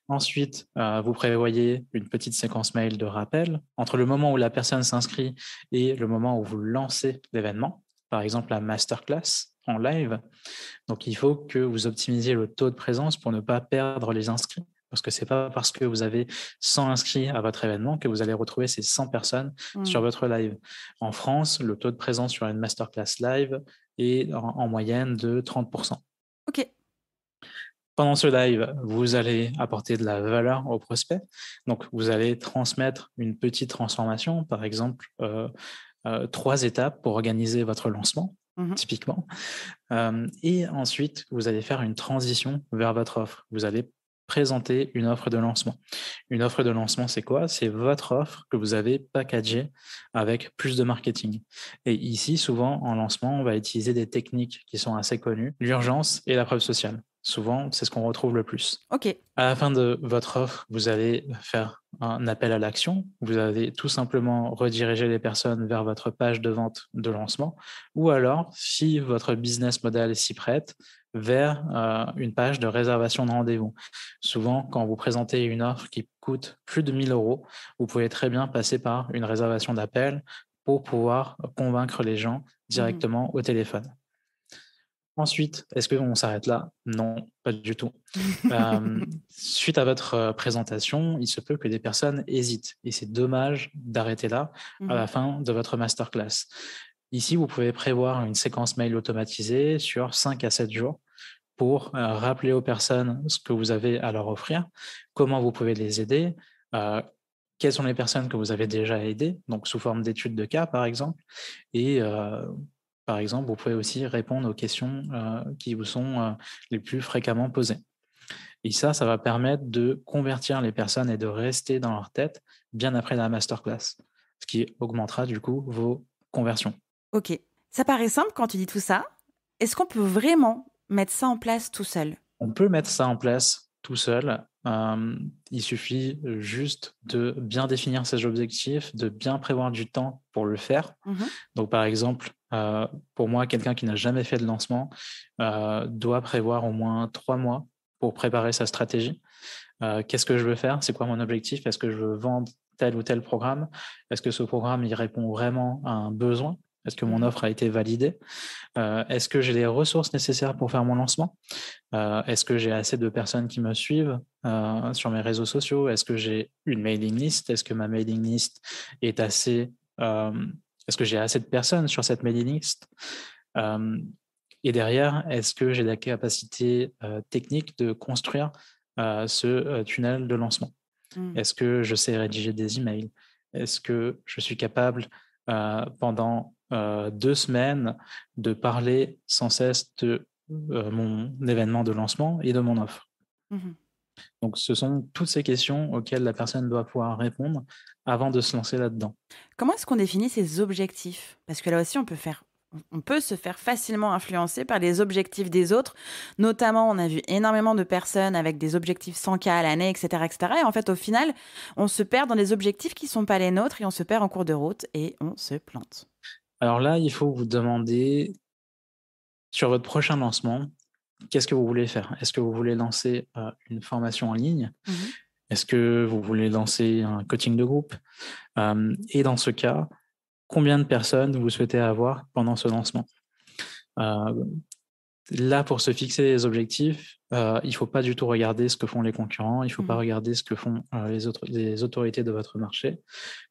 Speaker 2: Ensuite, euh, vous prévoyez une petite séquence mail de rappel entre le moment où la personne s'inscrit et le moment où vous lancez l'événement, par exemple la masterclass en live. Donc, il faut que vous optimisiez le taux de présence pour ne pas perdre les inscrits. Parce que ce n'est pas parce que vous avez 100 inscrits à votre événement que vous allez retrouver ces 100 personnes mm. sur votre live. En France, le taux de présence sur une masterclass live est en, moyenne de 30%. OK. Pendant ce live, vous allez apporter de la valeur aux prospects. Donc, vous allez transmettre une petite transformation, par exemple, euh, euh, trois étapes pour organiser votre lancement. Mmh typiquement. et ensuite, vous allez faire une transition vers votre offre. Vous allez présenter une offre de lancement. Une offre de lancement, c'est quoi C'est votre offre que vous avez packagée avec plus de marketing. Et ici, souvent, en lancement, on va utiliser des techniques qui sont assez connues, l'urgence et la preuve sociale souvent, c'est ce qu'on retrouve le plus. OK. À la fin de votre offre, vous allez faire un appel à l'action. Vous allez tout simplement rediriger les personnes vers votre page de vente de lancement ou alors, si votre business model s'y prête, vers euh, une page de réservation de rendez-vous. Souvent, quand vous présentez une offre qui coûte plus de 1000 euros, vous pouvez très bien passer par une réservation d'appel pour pouvoir convaincre les gens mhm. directement au téléphone. Ensuite, est-ce qu'on s'arrête là Non, pas du tout. (laughs) Euh, suite à votre euh, présentation, il se peut que des personnes hésitent et c'est dommage d'arrêter là à la mhm. fin de votre masterclass. Ici, vous pouvez prévoir une séquence mail automatisée sur 5 à 7 jours pour euh, rappeler aux personnes ce que vous avez à leur offrir, comment vous pouvez les aider, quelles sont les personnes que vous avez déjà aidées, donc sous forme d'études de cas par exemple, et par exemple, vous pouvez aussi répondre aux questions euh, qui vous sont euh, les plus fréquemment posées. Et ça, ça va permettre de convertir les personnes et de rester dans leur tête bien après la masterclass, ce qui augmentera du coup vos conversions.
Speaker 1: Ok, ça paraît simple quand tu dis tout ça. Est-ce qu'on peut vraiment mettre ça en place tout seul
Speaker 2: On peut mettre ça en place tout seul. Euh, il suffit juste de bien définir ses objectifs, de bien prévoir du temps pour le faire. Mmh Donc, par exemple, euh, pour moi, quelqu'un qui n'a jamais fait de lancement euh, doit prévoir au moins trois mois pour préparer sa stratégie. Euh, qu'est-ce que je veux faire C'est quoi mon objectif Est-ce que je veux vendre tel ou tel programme Est-ce que ce programme il répond vraiment à un besoin est-ce que mon mhm. offre a été validée Est-ce que j'ai les ressources nécessaires pour faire mon lancement Est-ce que j'ai assez de personnes qui me suivent sur mes réseaux sociaux Est-ce que j'ai une mailing list Est-ce que ma mailing list est assez est-ce que j'ai assez de personnes sur cette mailing list euh, Et derrière, est-ce que j'ai la capacité euh, technique de construire euh, ce tunnel de lancement hmm. Est-ce que je sais rédiger des emails Est-ce que je suis capable pendant deux semaines de parler sans cesse de mon événement de lancement et de mon offre mmh donc, ce sont toutes ces questions auxquelles la personne doit pouvoir répondre avant de se lancer là-dedans. Comment est-ce qu'on définit
Speaker 1: ses objectifs Parce que là aussi, on peut faire on peut se faire facilement influencer par les objectifs des autres. Notamment, on a vu énormément de personnes avec des objectifs 100K à l'année, etc., etc. Et en fait, au final, on se perd dans des objectifs qui ne sont pas les nôtres et on se perd en cours de route et on se
Speaker 2: plante. Alors là, il faut vous demander sur votre prochain lancement, qu'est-ce que vous voulez faire Est-ce que vous voulez lancer euh, une formation en ligne mmh Est-ce que vous voulez lancer un coaching de groupe Et dans ce cas, combien de personnes vous souhaitez avoir pendant ce lancement euh, là, pour se fixer les objectifs, euh, il ne faut pas du tout regarder ce que font les concurrents, il ne faut pas mm. regarder ce que font euh, les, autres, autorités de votre marché,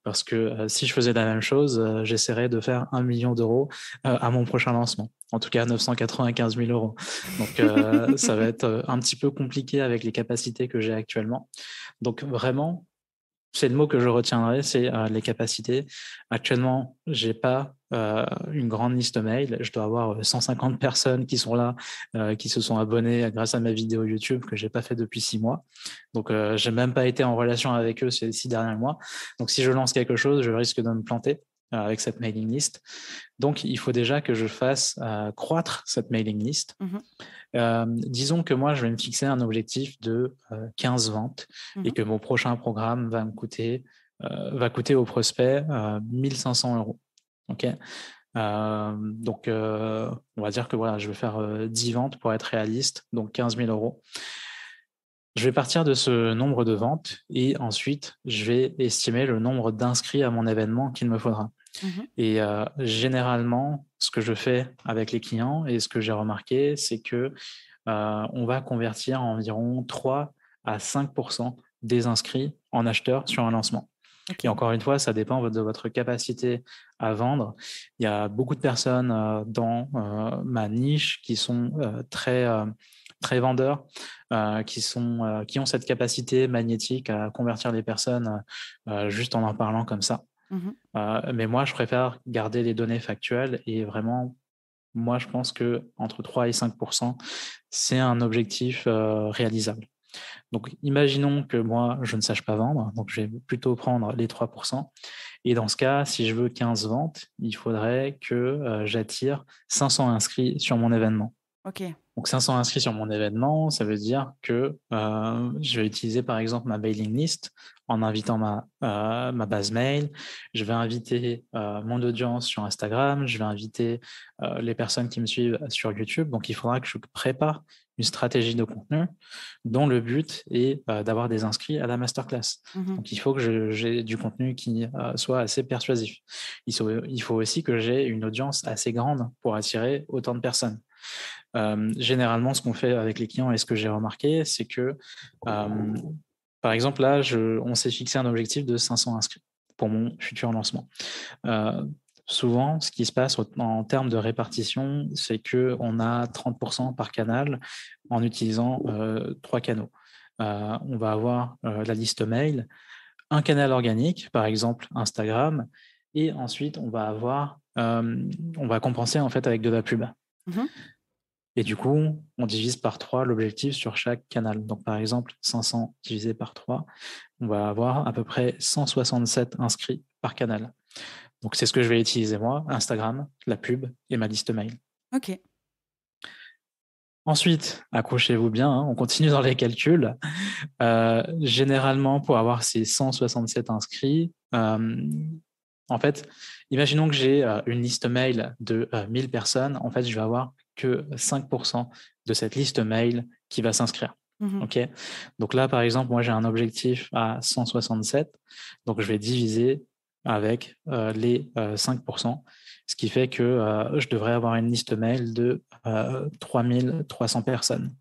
Speaker 2: parce que euh, si je faisais la même chose, j'essaierais de faire un million d'euros à mon prochain lancement, en tout cas 995 000 euros. Donc (laughs) ça va être un petit peu compliqué avec les capacités que j'ai actuellement. Donc vraiment, c'est le mot que je retiendrai, c'est euh, les capacités. Actuellement, j'ai pas euh, une grande liste mail. Je dois avoir 150 euh, personnes qui sont là, qui se sont abonnées grâce à ma vidéo YouTube que j'ai pas fait depuis six mois. Donc, j'ai même pas été en relation avec eux ces six derniers mois. Donc, si je lance quelque chose, je risque de me planter. Euh, avec cette mailing list. Donc, il faut déjà que je fasse euh, croître cette mailing list. Mm-hmm. Euh, disons que moi, je vais me fixer un objectif de 15 ventes et mm-hmm. que mon prochain programme va me coûter, va coûter au prospect 1500 euros. OK donc, on va dire que voilà, je vais faire 10 ventes pour être réaliste, donc 15 000 euros. Je vais partir de ce nombre de ventes et ensuite, je vais estimer le nombre d'inscrits à mon événement qu'il me faudra. Mmh et euh, généralement, ce que je fais avec les clients et ce que j'ai remarqué, c'est que euh, on va convertir environ 3 à 5 des inscrits en acheteurs sur un lancement. Et encore une fois, ça dépend de votre capacité à vendre. Il y a beaucoup de personnes euh, dans ma niche qui sont très très vendeurs qui, sont, qui ont cette capacité magnétique à convertir les personnes juste en en parlant comme ça. Mmh euh, mais moi, je préfère garder les données factuelles et vraiment moi, je pense que entre 3 et 5 c'est un objectif euh, réalisable. Donc, imaginons que moi, je ne sache pas vendre, donc je vais plutôt prendre les 3 Et dans ce cas, si je veux 15 ventes, il faudrait que euh, j'attire 500 inscrits sur mon événement. OK. Donc 500 inscrits sur mon événement, ça veut dire que euh, je vais utiliser par exemple ma mailing list en invitant ma, euh, ma base mail. Je vais inviter euh, mon audience sur Instagram. Je vais inviter les personnes qui me suivent sur YouTube. Donc il faudra que je prépare une stratégie de contenu dont le but est d'avoir des inscrits à la masterclass. Mhm. Donc il faut que j'ai du contenu qui soit assez persuasif. il faut aussi que j'ai une audience assez grande pour attirer autant de personnes. Euh, généralement, ce qu'on fait avec les clients et ce que j'ai remarqué, c'est que, euh, par exemple, là, on s'est fixé un objectif de 500 inscrits pour mon futur lancement euh, souvent, ce qui se passe en termes de répartition, c'est qu'on a 30% par canal en utilisant trois canaux. on va avoir la liste mail, un canal organique, par exemple Instagram, et ensuite on va avoir, on va compenser en fait avec de la pub. Mm-hmm. Et du coup, on divise par 3 l'objectif sur chaque canal. Donc, par exemple, 500 divisé par 3, on va avoir à peu près 167 inscrits par canal. Donc, c'est ce que je vais utiliser moi, Instagram, la pub et ma liste mail. OK. Ensuite, accrochez-vous bien, hein, on continue dans les calculs. Euh, généralement, pour avoir ces 167 inscrits, euh, en fait, imaginons que j'ai euh, une liste mail de 1000 personnes. En fait, je vais avoir que 5% de cette liste mail qui va s'inscrire. Mhm. donc là, par exemple, moi j'ai un objectif à 167, donc je vais diviser avec euh, les 5%, euh, ce qui fait que euh, je devrais avoir une liste mail de 3300 personnes,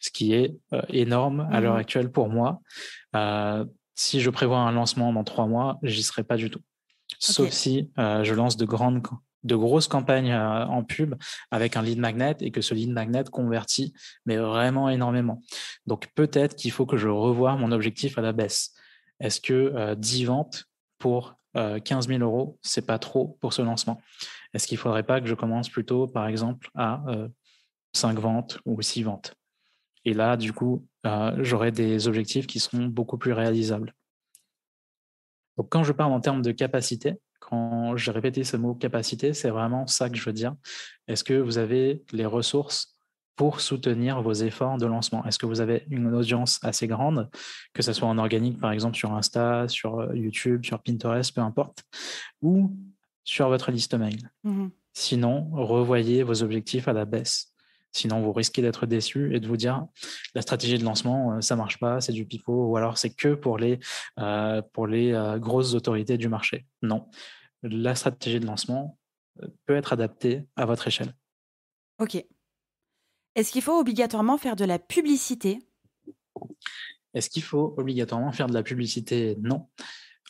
Speaker 2: ce qui est énorme à l'heure mhm. actuelle pour moi. si je prévois un lancement dans trois mois, j'y serai pas du tout. Sauf si je lance de grandes de grosses campagnes euh, en pub avec un lead magnet et que ce lead magnet convertit, mais vraiment énormément. Donc peut-être qu'il faut que je revoie mon objectif à la baisse. Est-ce que 10 euh, ventes pour 15 euh, 000 euros, c'est pas trop pour ce lancement Est-ce qu'il ne faudrait pas que je commence plutôt, par exemple, à 5 ventes ou 6 ventes Et là, du coup, j'aurai des objectifs qui seront beaucoup plus réalisables. Donc, quand je parle en termes de capacité, quand j'ai répété ce mot capacité, c'est vraiment ça que je veux dire. Est-ce que vous avez les ressources pour soutenir vos efforts de lancement Est-ce que vous avez une audience assez grande, que ce soit en organique, par exemple, sur Insta, sur euh, YouTube, sur Pinterest, peu importe, ou sur votre liste mail mmh Sinon, revoyez vos objectifs à la baisse. Sinon, vous risquez d'être déçu et de vous dire la stratégie de lancement, euh, ça ne marche pas, c'est du pipeau, ou alors c'est que pour les, euh, pour les grosses autorités du marché. Non, la stratégie de lancement euh, peut être adaptée à votre échelle. Ok.
Speaker 1: Est-ce qu'il faut obligatoirement faire de la publicité
Speaker 2: Est-ce qu'il faut obligatoirement faire de la publicité Non.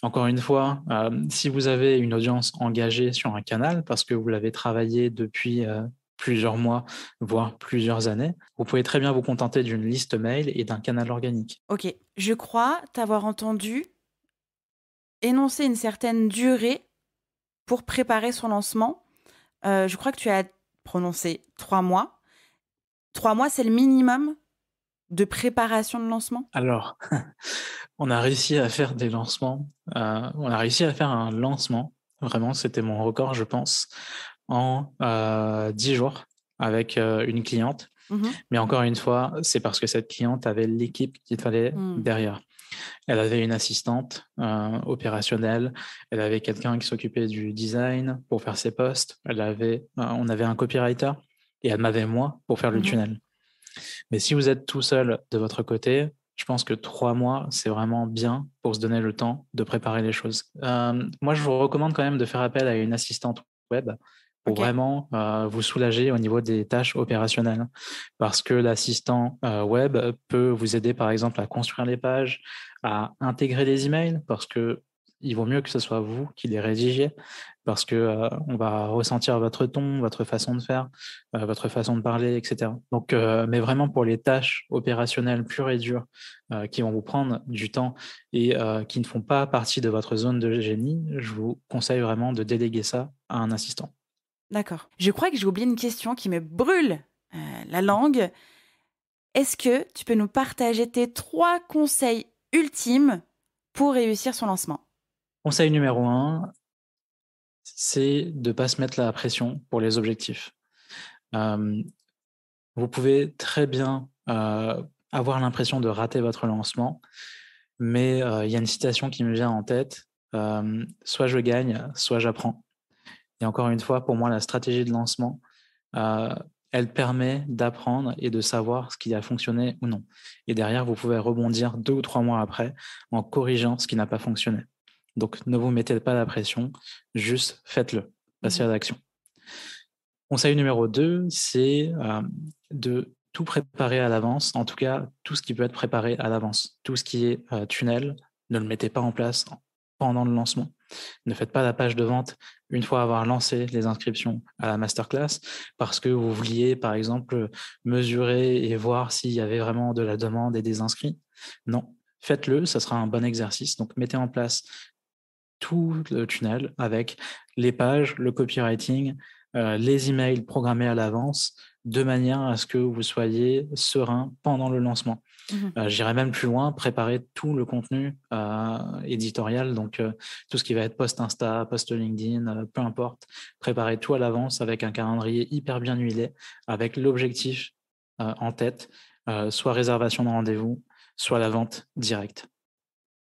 Speaker 2: Encore une fois, euh, si vous avez une audience engagée sur un canal parce que vous l'avez travaillé depuis euh, plusieurs mois, voire plusieurs années, vous pouvez très bien vous contenter d'une liste mail et d'un canal organique.
Speaker 1: Ok, je crois t'avoir entendu énoncer une certaine durée pour préparer son lancement, euh, je crois que tu as prononcé trois mois. Trois mois, c'est le minimum de préparation de lancement
Speaker 2: Alors, (laughs) on a réussi à faire des lancements. Euh, on a réussi à faire un lancement. Vraiment, c'était mon record, je pense, en euh, dix jours avec une cliente. Mmh Mais encore une fois, c'est parce que cette cliente avait l'équipe qui fallait mmh. derrière. Elle avait une assistante euh, opérationnelle, elle avait quelqu'un qui s'occupait du design pour faire ses postes, elle avait, euh, on avait un copywriter et elle m'avait moi pour faire le mmh tunnel. Mais si vous êtes tout seul de votre côté, je pense que trois mois, c'est vraiment bien pour se donner le temps de préparer les choses. Euh, moi, je vous recommande quand même de faire appel à une assistante web vraiment euh, vous soulager au niveau des tâches opérationnelles. Parce que l'assistant euh, web peut vous aider, par exemple, à construire les pages, à intégrer des emails, parce que il vaut mieux que ce soit vous qui les rédigiez, parce que euh, on va ressentir votre ton, votre façon de faire, votre façon de parler, etc. Donc, mais vraiment pour les tâches opérationnelles pures et dures qui vont vous prendre du temps et qui ne font pas partie de votre zone de génie, je vous conseille vraiment de déléguer ça à un assistant.
Speaker 1: D'accord. Je crois que j'ai oublié une question qui me brûle euh, la langue. Est-ce que tu peux nous partager tes trois conseils ultimes pour réussir son lancement
Speaker 2: Conseil numéro un, c'est de ne pas se mettre la pression pour les objectifs. Euh, vous pouvez très bien euh, avoir l'impression de rater votre lancement, mais il y a une citation qui me vient en tête, soit je gagne, soit j'apprends. Et encore une fois, pour moi, la stratégie de lancement, euh, elle permet d'apprendre et de savoir ce qui a fonctionné ou non. Et derrière, vous pouvez rebondir deux ou trois mois après en corrigeant ce qui n'a pas fonctionné. Donc, ne vous mettez pas la pression, juste faites-le, passez à mhm. l'action. Conseil numéro deux, c'est euh, de tout préparer à l'avance, en tout cas tout ce qui peut être préparé à l'avance. Tout ce qui est euh, tunnel, ne le mettez pas en place pendant le lancement. Ne faites pas la page de vente une fois avoir lancé les inscriptions à la masterclass parce que vous vouliez, par exemple, mesurer et voir s'il y avait vraiment de la demande et des inscrits. Non, faites-le, ça sera un bon exercice. Donc, mettez en place tout le tunnel avec les pages, le copywriting, euh, les emails programmés à l'avance de manière à ce que vous soyez serein pendant le lancement. J'irais mhm. euh, J'irai même plus loin, préparer tout le contenu euh, éditorial, donc euh, tout ce qui va être post Insta, post LinkedIn, peu importe, préparer tout à l'avance avec un calendrier hyper bien huilé, avec l'objectif en tête, soit réservation de rendez-vous, soit la vente directe.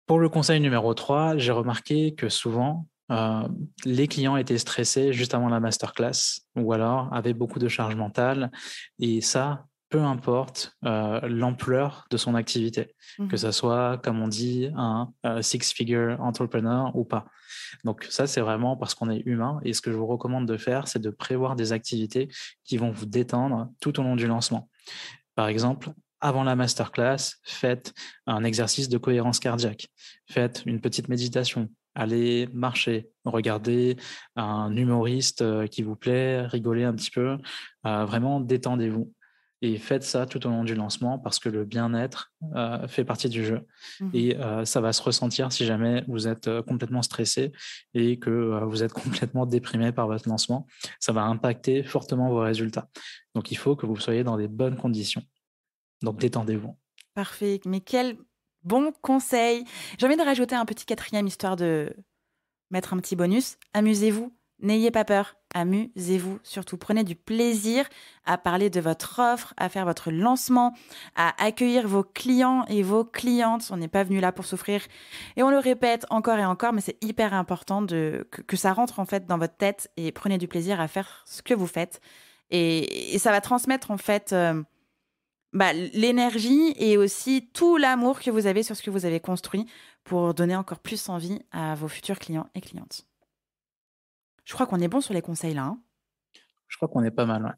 Speaker 2: Pour le conseil numéro 3, j'ai remarqué que souvent, les clients étaient stressés juste avant la masterclass ou alors avaient beaucoup de charge mentale. Et ça, peu importe euh, l'ampleur de son activité, que ce mmh soit, comme on dit, un, euh, six-figure entrepreneur ou pas. Donc ça, c'est vraiment parce qu'on est humain. Et ce que je vous recommande de faire, c'est de prévoir des activités qui vont vous détendre tout au long du lancement. Par exemple, avant la masterclass, faites un exercice de cohérence cardiaque, faites une petite méditation, allez marcher, regardez un humoriste euh, qui vous plaît, rigolez un petit peu, vraiment détendez-vous. Et faites ça tout au long du lancement parce que le bien-être mmh. euh, fait partie du jeu. Mmh. Et euh, ça va se ressentir si jamais vous êtes euh, complètement stressé et que vous êtes (laughs) complètement déprimé par votre lancement. Ça va impacter fortement vos résultats. Donc il faut que vous soyez dans des bonnes conditions. Donc détendez-vous.
Speaker 1: Parfait. Mais quel bon conseil. J'ai envie de rajouter un petit quatrième histoire de mettre un petit bonus. Amusez-vous. N'ayez pas peur amusez-vous surtout. Prenez du plaisir à parler de votre offre, à faire votre lancement, à accueillir vos clients et vos clientes. On n'est pas venu là pour souffrir. Et on le répète encore et encore, mais c'est hyper important que, ça rentre en fait dans votre tête et prenez du plaisir à faire ce que vous faites. Et, ça va transmettre en fait euh, bah, l'énergie et aussi tout l'amour que vous avez sur ce que vous avez construit pour donner encore plus envie à vos futurs clients et clientes. Je crois qu'on est bon sur les conseils là. Hein.
Speaker 2: je crois qu'on est pas mal. Ouais.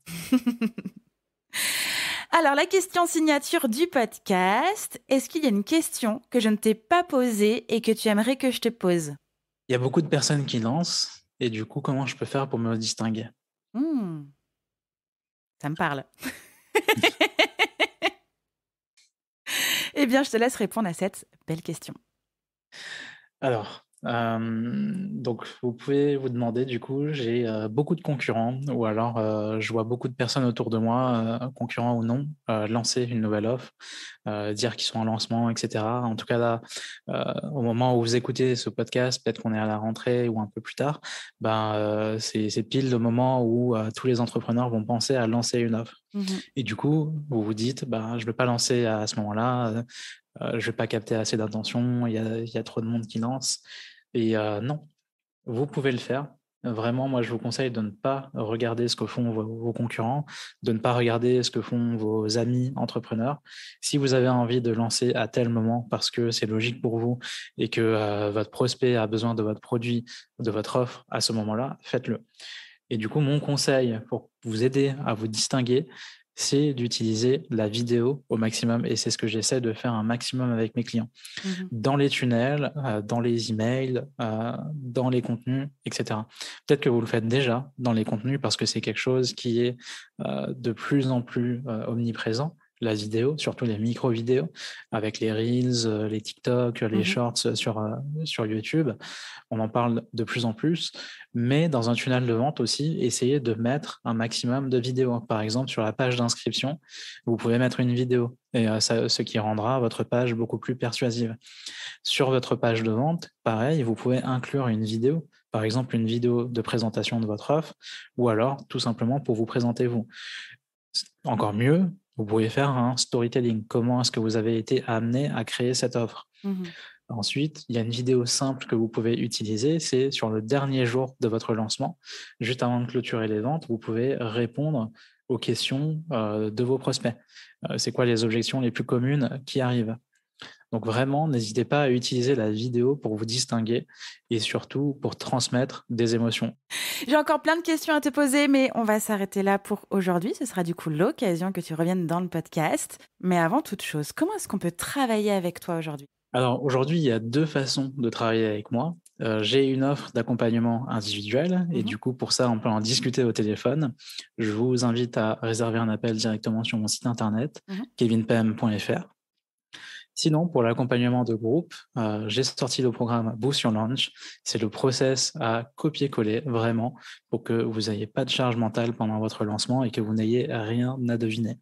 Speaker 1: (laughs) Alors, la question signature du podcast, est-ce qu'il y a une question que je ne t'ai pas posée et que tu aimerais que je te pose
Speaker 2: Il y a beaucoup de personnes qui lancent, et du coup, comment je peux faire pour me distinguer
Speaker 1: hmm. Ça me parle. (laughs) eh bien, je te laisse répondre à cette belle question.
Speaker 2: Alors, euh, donc, vous pouvez vous demander, du coup, j'ai euh, beaucoup de concurrents, ou alors euh, je vois beaucoup de personnes autour de moi, concurrents ou non, lancer une nouvelle offre, dire qu'ils sont en lancement, etc. En tout cas, là, au moment où vous écoutez ce podcast, peut-être qu'on est à la rentrée ou un peu plus tard, ben, c'est pile le moment où tous les entrepreneurs vont penser à lancer une offre. Mmh et du coup, vous vous dites, ben, je ne vais pas lancer à ce moment-là, je ne vais pas capter assez d'attention, il y a, trop de monde qui lance. Et non, vous pouvez le faire. Vraiment, moi, je vous conseille de ne pas regarder ce que font vos, concurrents, de ne pas regarder ce que font vos amis entrepreneurs. Si vous avez envie de lancer à tel moment parce que c'est logique pour vous et que votre prospect a besoin de votre produit, de votre offre à ce moment-là, faites-le. Et du coup, mon conseil pour vous aider à vous distinguer, c'est d'utiliser la vidéo au maximum. Et c'est ce que j'essaie de faire un maximum avec mes clients. Mhm. Dans les tunnels, euh, dans les emails, euh, dans les contenus, etc. Peut-être que vous le faites déjà dans les contenus parce que c'est quelque chose qui est euh, de plus en plus omniprésent la vidéo, surtout les micro-vidéos, avec les Reels, euh, les TikTok, les mhm. Shorts euh, sur, euh, sur YouTube. On en parle de plus en plus, mais dans un tunnel de vente aussi, essayez de mettre un maximum de vidéos. Par exemple, sur la page d'inscription, vous pouvez mettre une vidéo, et ça, ce qui rendra votre page beaucoup plus persuasive. Sur votre page de vente, pareil, vous pouvez inclure une vidéo par exemple une vidéo de présentation de votre offre, ou alors tout simplement pour vous présenter vous. Encore mieux, vous pouvez faire un storytelling. Comment est-ce que vous avez été amené à créer cette offre mmh Ensuite, il y a une vidéo simple que vous pouvez utiliser. C'est sur le dernier jour de votre lancement, juste avant de clôturer les ventes, vous pouvez répondre aux questions euh, de vos prospects. Euh, c'est quoi les objections les plus communes qui arrivent donc vraiment, n'hésitez pas à utiliser la vidéo pour vous distinguer et surtout pour transmettre des émotions.
Speaker 1: J'ai encore plein de questions à te poser, mais on va s'arrêter là pour aujourd'hui. Ce sera du coup l'occasion que tu reviennes dans le podcast. Mais avant toute chose, comment est-ce qu'on peut travailler avec toi aujourd'hui
Speaker 2: alors aujourd'hui, il y a deux façons de travailler avec moi. Euh, j'ai une offre d'accompagnement individuel et mhm. du coup, pour ça, on peut en discuter au téléphone. Je vous invite à réserver un appel directement sur mon site internet, KevinPem.fr. Mhm. kevinpm.fr. Sinon, pour l'accompagnement de groupe, euh, j'ai sorti le programme Boost Your Launch. C'est le process à copier-coller vraiment pour que vous n'ayez pas de charge mentale pendant votre lancement et que vous n'ayez rien à deviner.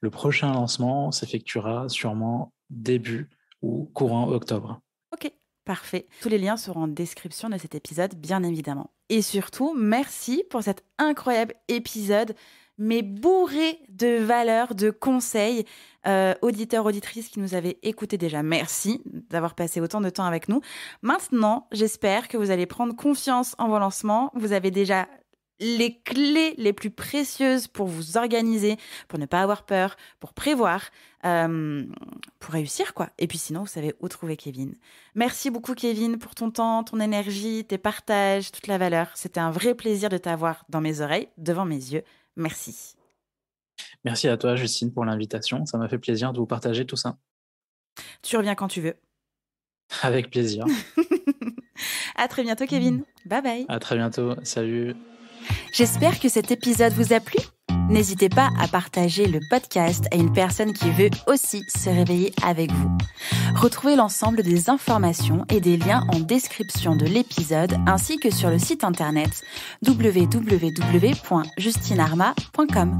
Speaker 2: Le prochain lancement s'effectuera sûrement début ou courant octobre.
Speaker 1: Ok, Parfait. Tous les liens seront en description de cet épisode, bien évidemment. Et surtout, merci pour cet incroyable épisode mais bourré de valeurs, de conseils. Euh, auditeurs, auditrices qui nous avez écoutés déjà, merci d'avoir passé autant de temps avec nous. Maintenant, j'espère que vous allez prendre confiance en vos lancements. Vous avez déjà les clés les plus précieuses pour vous organiser, pour ne pas avoir peur, pour prévoir, euh, pour réussir quoi. Et puis sinon, vous savez où trouver Kevin. Merci beaucoup Kevin pour ton temps, ton énergie, tes partages, toute la valeur. C'était un vrai plaisir de t'avoir dans mes oreilles, devant mes yeux. Merci.
Speaker 2: Merci à toi, Justine, pour l'invitation. Ça m'a fait plaisir de vous partager tout ça. Tu reviens quand tu veux. (laughs) Avec plaisir.
Speaker 1: (laughs) à très bientôt, Kevin. (laughs) Bye bye.
Speaker 2: À très bientôt. Salut.
Speaker 1: J'espère que cet épisode vous a plu. N'hésitez pas à partager le podcast à une personne qui veut aussi se réveiller avec vous. Retrouvez l'ensemble des informations et des liens en description de l'épisode ainsi que sur le site internet www.justinarma.com.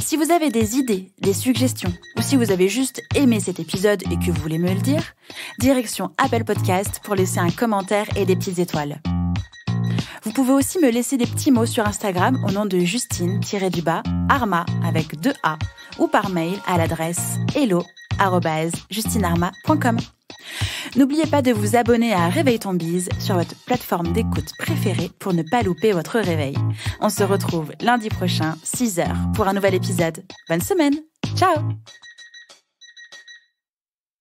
Speaker 1: Si vous avez des idées, des suggestions, ou si vous avez juste aimé cet épisode et que vous voulez me le dire, direction Apple Podcast pour laisser un commentaire et des petites étoiles. Vous pouvez aussi me laisser des petits mots sur Instagram au nom de justine du Arma avec 2 A, ou par mail à l'adresse hello@justinarma.com. N'oubliez pas de vous abonner à Réveil ton bise sur votre plateforme d'écoute préférée pour ne pas louper votre réveil. On se retrouve lundi prochain, 6h, pour un nouvel épisode. Bonne semaine! Ciao